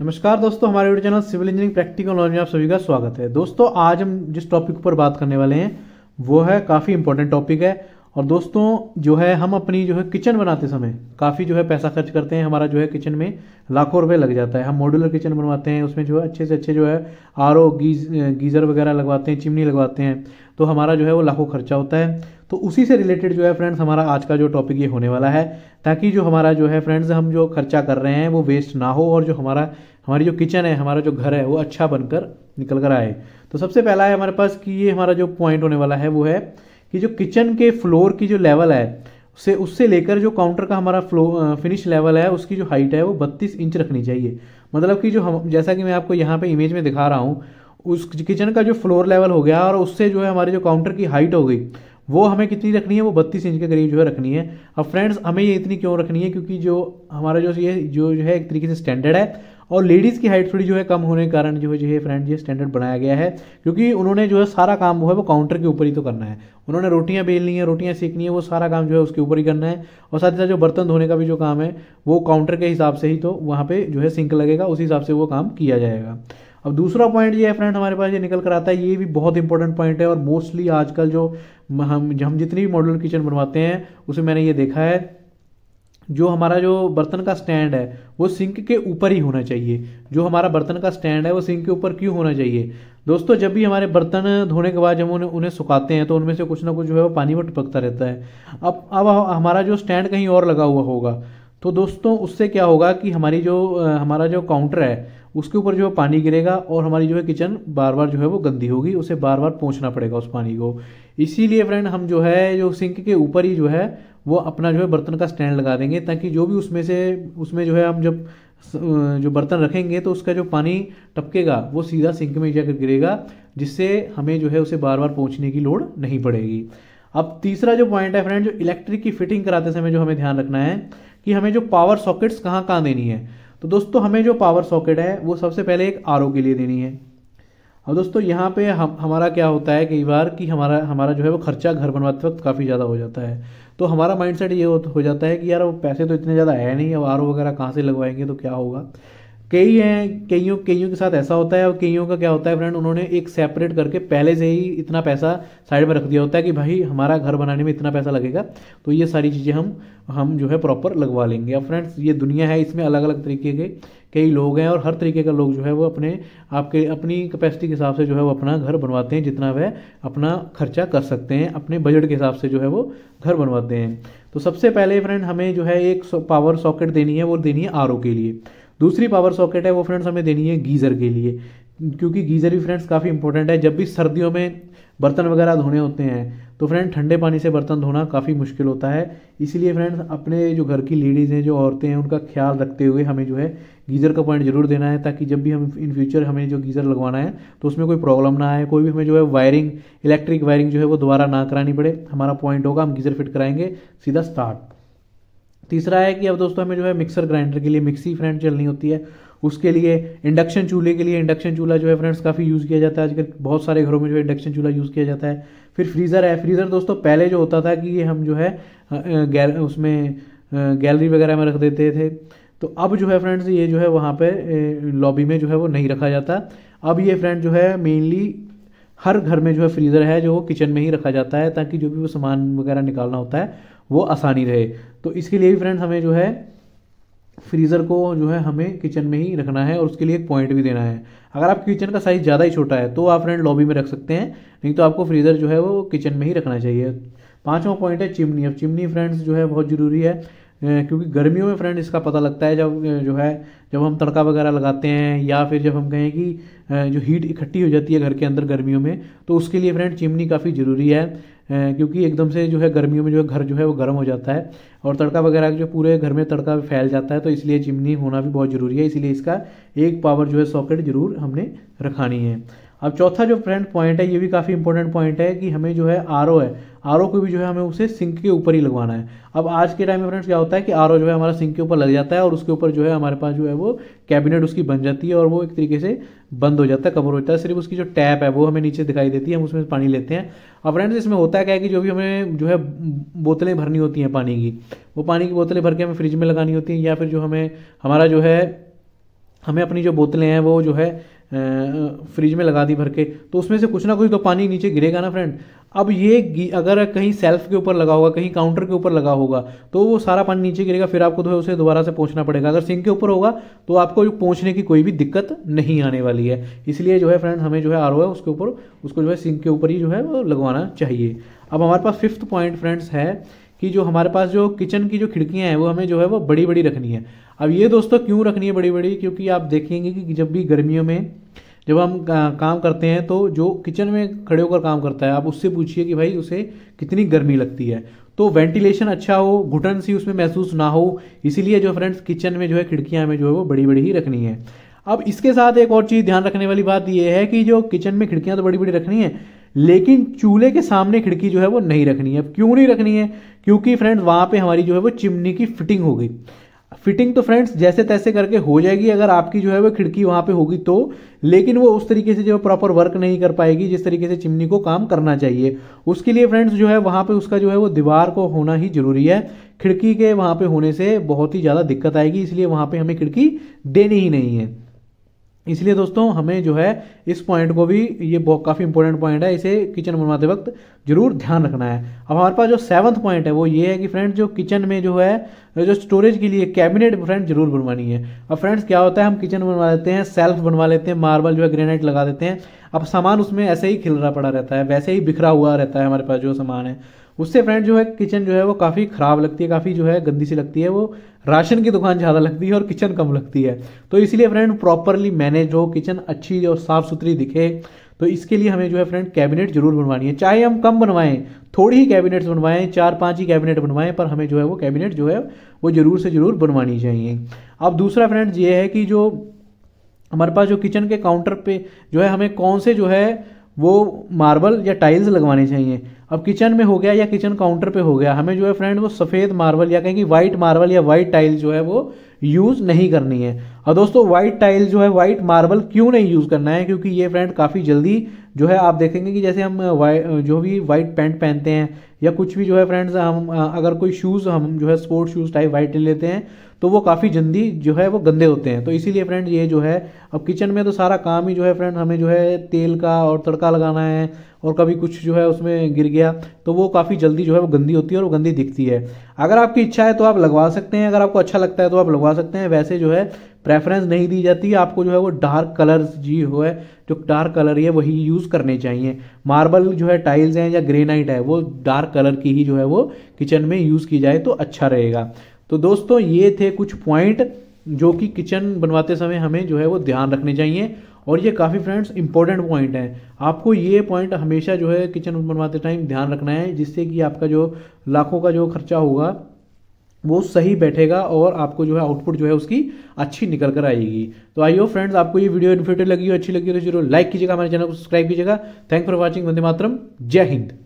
नमस्कार दोस्तों हमारे YouTube channel civil engineering practical knowledge में आप सभी का स्वागत है दोस्तों आज हम जिस टॉपिक पर बात करने वाले हैं वो है काफ़ी इंपॉर्टेंट टॉपिक है और दोस्तों जो है हम अपनी जो है किचन बनाते समय काफ़ी जो है पैसा खर्च करते हैं हमारा जो है किचन में लाखों रुपये लग जाता है हम मॉड्यूलर किचन बनवाते हैं उसमें जो है अच्छे से अच्छे जो है आर गीज गीज़र वगैरह लगवाते हैं चिमनी लगवाते हैं तो हमारा जो है वो लाखों खर्चा होता है तो उसी से रिलेटेड जो है फ्रेंड्स हमारा आज का जो टॉपिक ये होने वाला है ताकि जो हमारा जो है फ्रेंड्स हम जो खर्चा कर रहे हैं वो वेस्ट ना हो और जो हमारा हमारी जो किचन है हमारा जो घर है वो अच्छा बनकर निकल कर आए तो सबसे पहला है हमारे पास कि ये हमारा जो पॉइंट होने वाला है वो है कि जो किचन के फ्लोर की जो लेवल है उससे उससे लेकर जो काउंटर का हमारा फ्लो फिनिश लेवल है उसकी जो हाइट है वो बत्तीस इंच रखनी चाहिए मतलब कि जो हम जैसा कि मैं आपको यहाँ पे इमेज में दिखा रहा हूँ उस किचन का जो फ्लोर लेवल हो गया और उससे जो है हमारे जो काउंटर की हाइट हो गई वो हमें कितनी रखनी है वो बत्तीस इंच के करीब जो है रखनी है अब फ्रेंड्स हमें ये इतनी क्यों रखनी है क्योंकि जो हमारा जो ये जो जो है एक तरीके से स्टैंडर्ड है और लेडीज़ की हाइट थोड़ी जो है कम होने के कारण जो है जो है फ्रेंड ये स्टैंडर्ड बनाया गया है क्योंकि उन्होंने जो है सारा काम वो है वो काउंटर के ऊपर ही तो करना है उन्होंने रोटियां बेलनी है रोटियां सीखनी है वो सारा काम जो है उसके ऊपर ही करना है और साथ ही साथ जो बर्तन धोने का भी जो काम है वो काउंटर के हिसाब से ही तो वहाँ पर जो है सिंक लगेगा उसी हिसाब से वो काम किया जाएगा अब दूसरा पॉइंट ये है फ्रेंड हमारे पास ये निकल कर आता है ये भी बहुत इंपॉर्टेंट पॉइंट है और मोस्टली आजकल जो हम हम जितनी भी मॉडल किचन बनवाते हैं उसे मैंने ये देखा है जो हमारा जो बर्तन का स्टैंड है वो सिंक के ऊपर ही होना चाहिए जो हमारा बर्तन का स्टैंड है वो सिंक के ऊपर क्यों होना चाहिए दोस्तों जब भी हमारे बर्तन धोने के बाद जब उन्हें उन्हें सुखाते हैं तो उनमें से कुछ ना कुछ जो है वो पानी में टपकता रहता है अब अब हमारा जो स्टैंड कहीं और लगा हुआ होगा तो दोस्तों उससे क्या होगा कि हमारी जो हमारा जो काउंटर है उसके ऊपर जो है पानी गिरेगा और हमारी जो है किचन बार बार जो है वो गंदी होगी उसे बार बार पहुँचना पड़ेगा उस पानी को इसीलिए फ्रेंड हम जो है जो सिंक के ऊपर ही जो है वो अपना जो है बर्तन का स्टैंड लगा देंगे ताकि जो भी उसमें से उसमें जो है हम जब जो बर्तन रखेंगे तो उसका जो पानी टपकेगा वो सीधा सिंक में जाकर गिरेगा जिससे हमें जो है उसे बार बार पहुँचने की लोड नहीं पड़ेगी अब तीसरा जो पॉइंट है फ्रेंड जो इलेक्ट्रिक की फिटिंग कराते समय जो हमें ध्यान रखना है कि हमें जो पावर सॉकेट्स कहाँ कहाँ देनी है तो दोस्तों हमें जो पावर सॉकेट है वो सबसे पहले एक आर के लिए देनी है और दोस्तों यहाँ पे हम हमारा क्या होता है कई बार कि हमारा हमारा जो है वो खर्चा घर बनवाते वक्त काफ़ी ज़्यादा हो जाता है तो हमारा माइंडसेट ये हो, हो जाता है कि यार वो पैसे तो इतने ज़्यादा है नहीं अब आर वगैरह कहाँ से लगवाएंगे तो क्या होगा कई हैं कईयों कईयों के साथ ऐसा होता है और कईयों का क्या होता है फ्रेंड उन्होंने एक सेपरेट करके पहले से ही इतना पैसा साइड में रख दिया होता है कि भाई हमारा घर बनाने में इतना पैसा लगेगा तो ये सारी चीज़ें हम हम जो है प्रॉपर लगवा लेंगे अब फ्रेंड्स ये दुनिया है इसमें अलग अलग तरीके के कई लोग हैं और हर तरीके का लोग जो है वो अपने आपके अपनी कैपेसिटी के हिसाब से जो है वो अपना घर बनवाते हैं जितना वह अपना खर्चा कर सकते हैं अपने बजट के हिसाब से जो है वो घर बनवाते हैं तो सबसे पहले फ्रेंड हमें जो है एक पावर सॉकेट देनी है वो देनी है आर के लिए दूसरी पावर सॉकेट है वो फ्रेंड्स हमें देनी है गीज़र के लिए क्योंकि गीज़र भी फ्रेंड्स काफ़ी इंपॉर्टेंट है जब भी सर्दियों में बर्तन वगैरह धोने होते हैं तो फ्रेंड ठंडे पानी से बर्तन धोना काफ़ी मुश्किल होता है इसीलिए फ्रेंड्स अपने जो घर की लेडीज़ हैं जो औरतें हैं उनका ख्याल रखते हुए हमें जो है गीज़र का पॉइंट ज़रूर देना है ताकि जब भी हम इन फ्यूचर हमें जो गीज़र लगवाना है तो उसमें कोई प्रॉब्लम ना आए कोई भी हमें जो है वायरिंग इलेक्ट्रिक वायरिंग जो है वो दोबारा ना करानी पड़े हमारा पॉइंट होगा हम गीज़र फिट कराएंगे सीधा स्टार्ट तीसरा है कि अब दोस्तों हमें जो है मिक्सर ग्राइंडर के लिए मिक्सी फ्रेंड चलनी होती है उसके लिए इंडक्शन चूल्हे के लिए इंडक्शन चूल्हा जो है फ्रेंड्स काफ़ी यूज़ किया जाता है आजकल बहुत सारे घरों में जो है इंडक्शन चूल्हा यूज़ किया जाता है फिर फ्रीज़र है फ्रीज़र दोस्तों पहले जो होता था कि ये हम जो है गैल उसमें गैलरी वगैरह में रख देते थे तो अब जो है फ्रेंड्स ये जो है वहाँ पर लॉबी में जो है वो नहीं रखा जाता अब ये फ्रेंड जो है मेनली हर घर में जो है फ्रीज़र है जो किचन में ही रखा जाता है ताकि जो भी वो सामान वगैरह निकालना होता है वो आसानी रहे तो इसके लिए भी फ्रेंड्स हमें जो है फ्रीज़र को जो है हमें किचन में ही रखना है और उसके लिए एक पॉइंट भी देना है अगर आप किचन का साइज़ ज़्यादा ही छोटा है तो आप फ्रेंड लॉबी में रख सकते हैं नहीं तो आपको फ्रीज़र जो है वो किचन में ही रखना चाहिए पाँचवा पॉइंट है चिमनी अब चिमनी फ्रेंड्स जो है बहुत ज़रूरी है क्योंकि गर्मियों में फ्रेंड इसका पता लगता है जब जो है जब हम तड़का वगैरह लगाते हैं या फिर जब हम कहें कि जो हीट इकट्ठी हो जाती है घर के अंदर गर्मियों में तो उसके लिए फ्रेंड चिमनी काफ़ी ज़रूरी है क्योंकि एकदम से जो है गर्मियों में जो है घर जो है वो गर्म हो जाता है और तड़का वगैरह जो पूरे घर में तड़का फैल जाता है तो इसलिए चिमनी होना भी बहुत ज़रूरी है इसलिए इसका एक पावर जो है सॉकेट ज़रूर हमने रखानी है अब चौथा जो फ्रेंड पॉइंट है ये भी काफ़ी इंपॉर्टेंट पॉइंट है कि हमें जो है आर है आर को भी जो है हमें उसे सिंक के ऊपर ही लगवाना है अब आज के टाइम में फ्रेंड्स क्या होता है कि आर जो है हमारा सिंक के ऊपर लग जाता है और उसके ऊपर जो है हमारे पास जो है वो कैबिनेट उसकी बन जाती है और वो एक तरीके से बंद हो जाता है कवर हो जाता है सिर्फ उसकी जो टैप है वो हमें नीचे दिखाई देती है हम उसमें पानी लेते हैं अब फ्रेंड्स इसमें होता है क्या है कि जो भी हमें जो है बोतलें भरनी होती हैं पानी की वो पानी की बोतलें भर के हमें फ्रिज में लगानी होती हैं या फिर जो हमें हमारा जो है हमें अपनी जो बोतलें हैं वो जो है फ्रिज में लगा दी भर के तो उसमें से कुछ ना कुछ तो पानी नीचे गिरेगा ना फ्रेंड अब ये अगर कहीं सेल्फ के ऊपर लगा होगा कहीं काउंटर के ऊपर लगा होगा तो वो सारा पानी नीचे गिरेगा फिर आपको तो उसे दोबारा से पहुँचना पड़ेगा अगर सिंक के ऊपर होगा तो आपको पहुँचने की कोई भी दिक्कत नहीं आने वाली है इसलिए जो है फ्रेंड हमें जो है आर है उसके ऊपर उसको जो है सिंक के ऊपर ही जो है वो लगवाना चाहिए अब हमारे पास फिफ्थ पॉइंट फ्रेंड्स है कि जो हमारे पास जो किचन की जो खिड़कियां हैं वो हमें जो है वो बड़ी बड़ी रखनी है अब ये दोस्तों क्यों रखनी है बड़ी बड़ी क्योंकि आप देखेंगे कि जब भी गर्मियों में जब हम काम करते हैं तो जो किचन में खड़े होकर काम करता है आप उससे पूछिए कि भाई उसे कितनी गर्मी लगती है तो वेंटिलेशन अच्छा हो घुटन सी उसमें महसूस ना हो इसीलिए जो फ्रेंड्स किचन में जो है खिड़कियां हमें जो है वो बड़ी बड़ी ही रखनी है अब इसके साथ एक और चीज़ ध्यान रखने वाली बात यह है कि जो किचन में खिड़कियां तो बड़ी बड़ी रखनी है लेकिन चूल्हे के सामने खिड़की जो है वो नहीं रखनी है क्यों नहीं रखनी है क्योंकि फ्रेंड्स वहाँ पे हमारी जो है वो चिमनी की फिटिंग होगी फिटिंग तो फ्रेंड्स जैसे तैसे करके हो जाएगी अगर आपकी जो है वो खिड़की वहाँ पे होगी तो लेकिन वो उस तरीके से जो है प्रॉपर वर्क नहीं कर पाएगी जिस तरीके से चिमनी को काम करना चाहिए उसके लिए फ्रेंड्स जो है वहाँ पे उसका जो है वो दीवार को होना ही जरूरी है खिड़की के वहाँ पे होने से बहुत ही ज़्यादा दिक्कत आएगी इसलिए वहाँ पे हमें खिड़की देनी ही नहीं है इसलिए दोस्तों हमें जो है इस पॉइंट को भी ये बहुत काफ़ी इंपॉर्टेंट पॉइंट है इसे किचन बनवाते वक्त जरूर ध्यान रखना है अब हमारे पास जो सेवन्थ पॉइंट है वो ये है कि फ्रेंड्स जो किचन में जो है जो स्टोरेज के लिए कैबिनेट फ्रेंड जरूर बनवानी है अब फ्रेंड्स क्या होता है हम किचन बनवा लेते हैं सेल्फ बनवा लेते हैं मार्बल जो है ग्रेनाइट लगा देते हैं अब सामान उसमें ऐसे ही खिल रहा पड़ा रहता है वैसे ही बिखरा हुआ रहता है हमारे पास जो सामान है उससे फ्रेंड जो है किचन जो है वो काफ़ी ख़राब लगती है काफ़ी जो है गंदी सी लगती है वो राशन की दुकान ज़्यादा लगती है और किचन कम लगती है तो इसलिए फ्रेंड प्रॉपरली मैनेज हो किचन अच्छी और साफ़ सुथरी दिखे तो इसके लिए हमें जो है फ्रेंड कैबिनेट जरूर बनवानी है चाहे हम कम बनवाएं थोड़ी ही कैबिनेट्स बनवाएं चार पांच ही कैबिनेट बनवाएं पर हमें जो है वो कैबिनेट जो है वो ज़रूर से ज़रूर बनवानी चाहिए अब दूसरा फ्रेंड ये है कि जो हमारे पास जो किचन के काउंटर पे जो है हमें कौन से जो है वो मार्बल या टाइल्स लगवानी चाहिए अब किचन में हो गया या किचन काउंटर पे हो गया हमें जो है फ्रेंड वो सफ़ेद मार्बल या कहेंगे वाइट मार्बल या वाइट टाइल जो है वो यूज़ नहीं करनी है और दोस्तों वाइट टाइल जो है वाइट मार्बल क्यों नहीं यूज़ करना है क्योंकि ये फ्रेंड काफ़ी जल्दी जो है आप देखेंगे कि जैसे हम uh, uh, जो भी वाइट पैंट पहनते हैं या कुछ भी जो है फ्रेंड्स हम uh, अगर कोई शूज़ हम जो है स्पोर्ट्स शूज़ टाइप वाइट ले लेते हैं तो वो काफ़ी जल्दी जो है वो गंदे होते हैं तो इसीलिए फ्रेंड ये जो है अब किचन में तो सारा काम ही जो है फ्रेंड हमें जो है तेल का और तड़का लगाना है और कभी कुछ जो है उसमें गिर गया तो वो काफ़ी जल्दी जो है वो गंदी होती है और वो गंदी दिखती है अगर आपकी इच्छा है तो आप लगवा सकते हैं अगर आपको अच्छा लगता है तो आप लगवा सकते हैं वैसे जो है प्रेफरेंस नहीं दी जाती आपको जो है वो डार्क कलर्स जी हो है जो डार्क कलर है वही यूज़ करने चाहिए मार्बल जो है टाइल्स हैं या ग्रेनाइट है वो डार्क कलर की ही जो है वो किचन में यूज़ की जाए तो अच्छा रहेगा तो दोस्तों ये थे कुछ पॉइंट जो कि किचन बनवाते समय हमें जो है वो ध्यान रखने चाहिए और ये काफ़ी फ्रेंड्स इंपॉर्टेंट पॉइंट हैं आपको ये पॉइंट हमेशा जो है किचन बनवाते टाइम ध्यान रखना है जिससे कि आपका जो लाखों का जो खर्चा होगा वो सही बैठेगा और आपको जो है आउटपुट जो है उसकी अच्छी निकल कर आएगी तो आइयो फ्रेंड्स आपको ये वीडियो इन्फेटिव लगी हो अच्छी लगी हो तो जरूर लाइक कीजिएगा हमारे चैनल को सब्सक्राइब कीजिएगा थैंक फॉर वॉचिंग वंदे मातरम जय हिंद